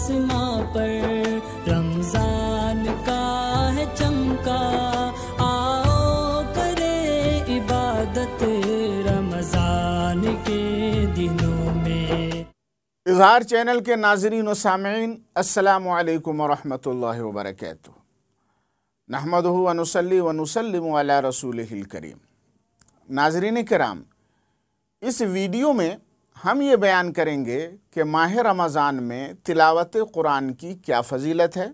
आसमां पर रमजान का है चमका आओ करे इबादत रमजान के दिनों में इजहार चैनल के नाजरीन सामीन अस्सलाम वालेकुम व रहमतुल्लाहि असलकम वरहमल वबरक व नुसल्लिम अला रसूलिल करीम नाजरीन कराम इस वीडियो में हम ये बयान करेंगे कि माह रमज़ान में तिलावत कुरान की क्या फजीलत है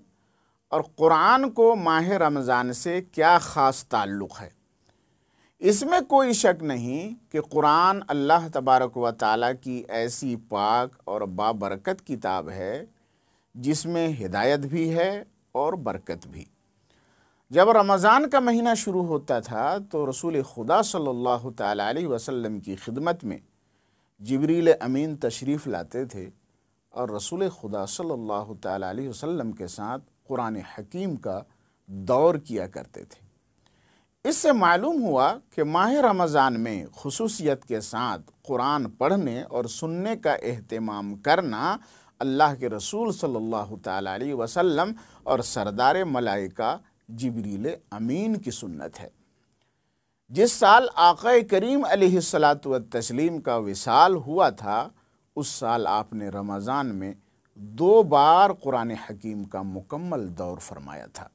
और कुरान को माह रमज़ान से क्या ख़ास ताल्लुक़ है इसमें कोई शक नहीं कि कुरान अल्लाह तबारक व ताली की ऐसी पाक और बाबरकत किताब है जिसमें हिदायत भी है और बरकत भी जब रमज़ान का महीना शुरू होता था तो रसूल खुदा सल्लल्लाहु अलैहि वसल्लम की खिदमत में जबरील अमीन तशरीफ़ लाते थे और रसूल खुदा सल्लल्लाहु अलैहि वसल्लम के साथ कुरान हकीम का दौर किया करते थे इससे मालूम हुआ कि माह रमज़ान में खसूसियत के साथ कुरान पढ़ने और सुनने का अहतमाम करना अल्लाह के रसूल सल्लल्लाहु अलैहि वसल्लम और सरदार मलाइका जबरील अमीन की सुन्नत है जिस साल आक़ करीम सलात व तस्लीम का विसाल हुआ था उस साल आपने रमज़ान में दो बार कुरान हकीम का मुकम्मल दौर फरमाया था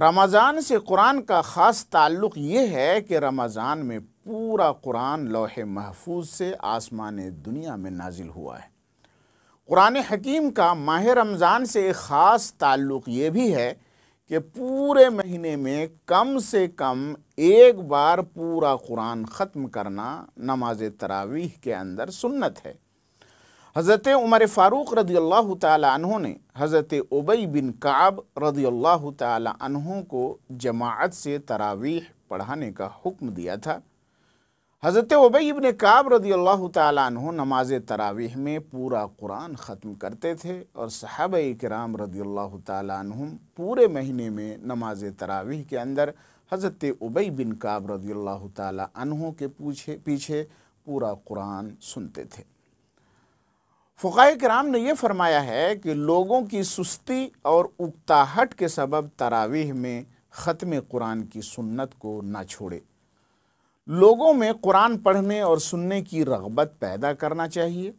रमज़ान से कुरान का ख़ास ताल्लुक़ ये है कि रमज़ान में पूरा कुरान लौह महफूज से आसमान दुनिया में नाजिल हुआ है कुरान हकीम का माह रमज़ान से एक ख़ास ताल्लुक़ ये भी है कि पूरे महीने में कम से कम एक बार पूरा कुरान ख़त्म करना नमाज तरावीह के अंदर सुन्नत है हज़रत उमर फ़ारूक रदी अल्लाह तहों ने हज़रत उबई बिन काब रदी अल्लाह तहों को जमात से तरावीह पढ़ाने का हुक्म दिया था हज़रत उबई इबन काब रदी अल्लाह तु नमाज तरावीह में पूरा कुरान ख़त्म करते थे और साहब कराम रदी अल्लाह तुम पूरे महीने में नमाज तरावीह के अंदर हज़रत उबई बिन काब रदी अल्लाह तु के पूछे पीछे पूरा कुरान सुनते थे फ़ुकाय कराम ने यह फरमाया है कि लोगों की सुस्ती और उकताहट के सबब तरावीह में ख़त्म कुरान की सुन्नत को ना छोड़े लोगों में कुरान पढ़ने और सुनने की रगबत पैदा करना चाहिए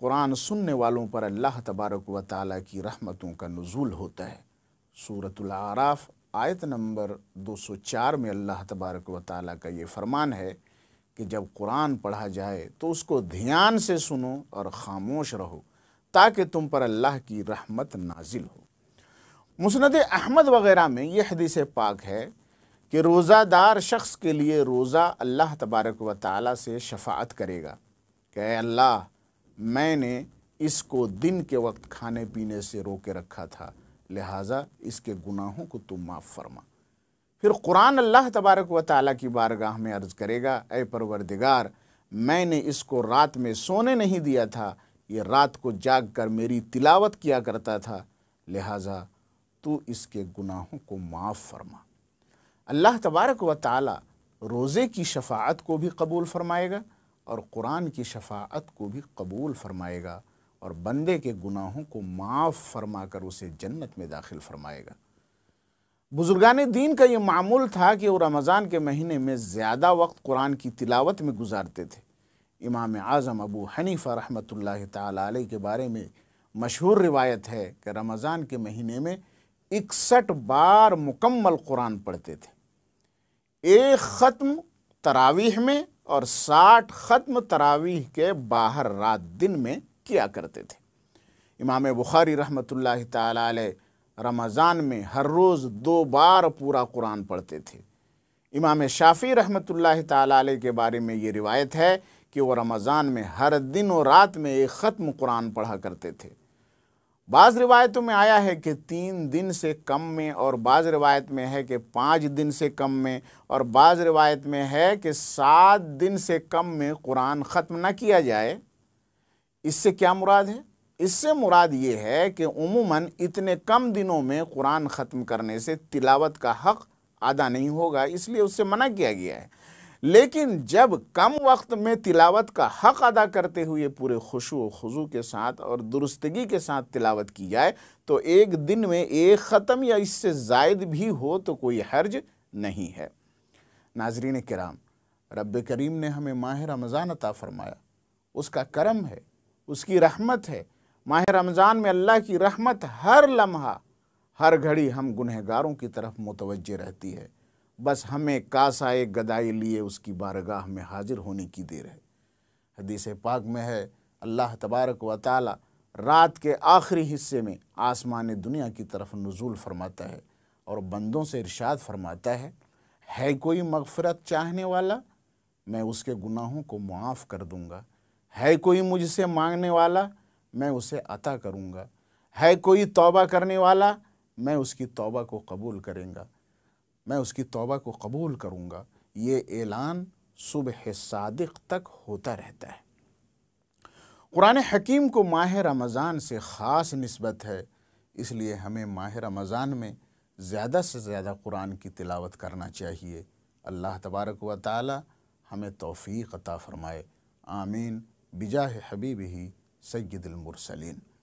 कुरान सुनने वालों पर अल्लाह तबारक व ताली की रहमतों का नज़ुल होता है सूरतुल आराफ आयत नंबर 204 में अल्लाह तबारक व ताली का ये फरमान है कि जब कुरान पढ़ा जाए तो उसको ध्यान से सुनो और ख़ामोश रहो ताकि तुम पर अल्लाह की रहमत नाजिल हो मुसनद अहमद वगैरह में यह हदीस पाक है कि रोज़ादार शख्स के लिए रोज़ा अल्लाह तबारक व ताली से शफात करेगा कि अल्लाह मैंने इसको दिन के वक्त खाने पीने से रोके रखा था लिहाजा इसके गुनाहों को तुम माफ़ फरमा फिर कुरान अल्लाह तबारक व ताली की बारगाह में अर्ज़ करेगा ए परवरदिगार मैंने इसको रात में सोने नहीं दिया था ये रात को जाग कर मेरी तिलावत किया करता था लिहाजा तू इसके गुनाहों को माफ़ फरमा अल्लाह तबारक व ताला रोज़े की शफात को भी कबूल फ़रमाएगा और कुरान की शफात को भी कबूल फ़रमाएगा और बंदे के गुनाहों को माफ़ फरमा कर उसे जन्नत में दाखिल फ़रमाएगा बुज़ुर्गान दीन का ये मामूल था कि वो रमज़ान के महीने में ज़्यादा वक्त कुरान की तिलावत में गुजारते थे इमाम आज़म अबू हनीफ़ा रहमत ला के बारे में मशहूर रिवायत है कि रमज़ान के महीने में इकसठ बार मुकम्मल कुरान पढ़ते थे एक ख़त्म तरावीह में और साठ ख़त्म तरावीह के बाहर रात दिन में किया करते थे इमाम बुखारी रहमत ला रमज़ान में हर रोज़ दो बार पूरा कुरान पढ़ते थे इमाम शाफ़ी रहमत ला के बारे में ये रिवायत है कि वो रमज़ान में हर दिन और रात में एक ख़त्म कुरान पढ़ा करते थे बाज़ रिवायतों में आया है कि तीन दिन से कम में और बाज़ रिवायत में है कि पाँच दिन से कम में और बाज़ रिवायत में है कि सात दिन से कम में कुरान ख़त्म ना किया जाए इससे क्या मुराद है इससे मुराद ये है कि उमूमन इतने कम दिनों में कुरान ख़त्म करने से तिलावत का हक़ अदा नहीं होगा इसलिए उससे मना किया गया है लेकिन जब कम वक्त में तिलावत का हक अदा करते हुए पूरे खुशु खजू के साथ और दुरुस्तगी के साथ तिलावत की जाए तो एक दिन में एक ख़त्म या इससे जायद भी हो तो कोई हर्ज नहीं है नाजरीन कराम रब करीम ने हमें माह रमज़ान अता फ़रमाया उसका करम है उसकी रहमत है माह रमज़ान में अल्लाह की रहमत हर लम्हा हर घड़ी हम गुनहगारों की तरफ मुतवजह रहती है बस हमें कासा एक गदाई लिए उसकी बारगाह में हाजिर होने की देर है हदीस पाक में है अल्लाह तबारक व ताली रात के आखिरी हिस्से में आसमान दुनिया की तरफ नज़ुल फरमाता है और बंदों से इरशाद फरमाता है है कोई मगफरत चाहने वाला मैं उसके गुनाहों को मुआफ़ कर दूँगा है कोई मुझसे मांगने वाला मैं उसे अता करूँगा है कोई तौबा करने वाला मैं उसकी तौबा को कबूल करेंगा मैं उसकी तौबा को कबूल करूँगा ये ऐलान सुबह सादिक तक होता रहता है कुरान हकीम को माह रमज़ान से ख़ास नस्बत है इसलिए हमें माह रमज़ान में ज़्यादा से ज़्यादा कुरान की तिलावत करना चाहिए अल्लाह तबारक व ताल हमें तोफ़ी अता फ़रमाए आमीन बिजा हबीब ही सैदुलमरसलिन